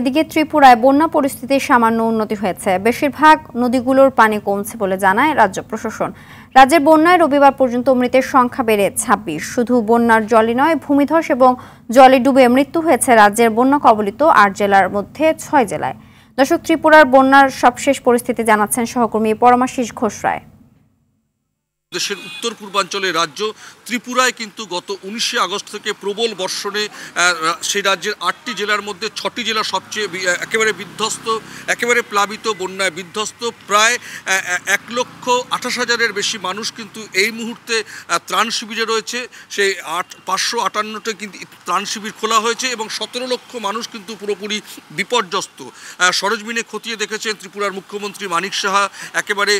এদিকে ত্রিপুরায় বন্যা পরিস্থিতির সামান্য উন্নতি হয়েছে বেশিরভাগ নদীগুলোর পানি কমছে বলে জানায় রাজ্য প্রশাসন রাজ্যের বন্যায় রবিবার পর্যন্ত মৃতের সংখ্যা বেড়ে ছাব্বিশ শুধু বন্যার জলই নয় ভূমিধস এবং জলে ডুবে মৃত্যু হয়েছে রাজ্যের বন্যা কবলিত আট জেলার মধ্যে ছয় জেলায় দর্শক ত্রিপুরার বন্যার সবশেষ পরিস্থিতি জানাচ্ছেন সহকর্মী পরমাশিস ঘোষ রায় দেশের উত্তর পূর্বাঞ্চলের রাজ্য ত্রিপুরায় কিন্তু গত উনিশে আগস্ট থেকে প্রবল বর্ষণে সেই রাজ্যের আটটি জেলার মধ্যে ছটি জেলা সবচেয়ে একেবারে বিধ্বস্ত একেবারে প্লাবিত বন্যায় বিধ্বস্ত প্রায় এক লক্ষ আঠাশ হাজারের বেশি মানুষ কিন্তু এই মুহূর্তে ত্রাণ শিবিরে রয়েছে সেই আট পাঁচশো আটান্নটা কিন্তু ত্রাণ শিবির খোলা হয়েছে এবং সতেরো লক্ষ মানুষ কিন্তু পুরোপুরি বিপর্যস্ত সরজমিনে খতিয়ে দেখেছেন ত্রিপুরার মুখ্যমন্ত্রী মানিক সাহা একেবারে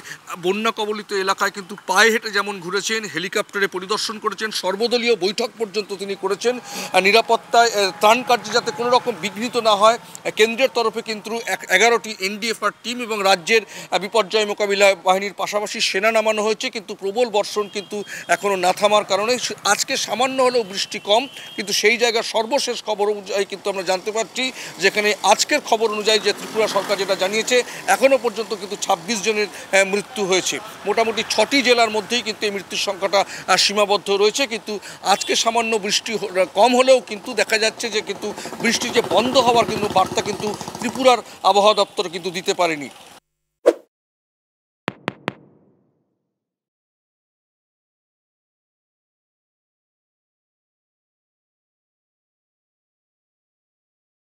বন্যা কবলিত এলাকায় কিন্তু পায়ে হেঁটে যেমন ঘুরেছেন হেলিকপ্টারে পরিদর্শন করেছেন সর্বদলীয় বৈঠক পর্যন্ত তিনি করেছেন আর নিরাপত্তায় ত্রাণ কার্যে যাতে কোনো রকম বিঘ্নিত না হয় কেন্দ্রের তরফে কিন্তু এগারোটি এনডিএফআর টিম এবং রাজ্যের বিপর্যয় মোকাবিলা বাহিনীর পাশাপাশি সেনা নামানো হয়েছে কিন্তু প্রবল বর্ষণ কিন্তু এখনও না থামার কারণে আজকে সামান্য হলেও বৃষ্টি কম কিন্তু সেই জায়গার সর্বশেষ খবর অনুযায়ী কিন্তু আমরা জানতে পারছি যেখানে আজকের খবর অনুযায়ী যে ত্রিপুরা সরকার যেটা জানিয়েছে এখনও পর্যন্ত কিন্তু ছাব্বিশ জনের মৃত্যু হয়েছে মোটামুটি ছটি জেলার মধ্যে মধ্যেই কিন্তু এই মৃত্যুর সংখ্যাটা সীমাবদ্ধ রয়েছে কিন্তু আজকে সামান্য বৃষ্টি কম হলেও কিন্তু দেখা যাচ্ছে যে কিন্তু বৃষ্টি যে বন্ধ হওয়ার কিন্তু বার্তা কিন্তু ত্রিপুরার আবহাওয়া দপ্তর কিন্তু দিতে পারেনি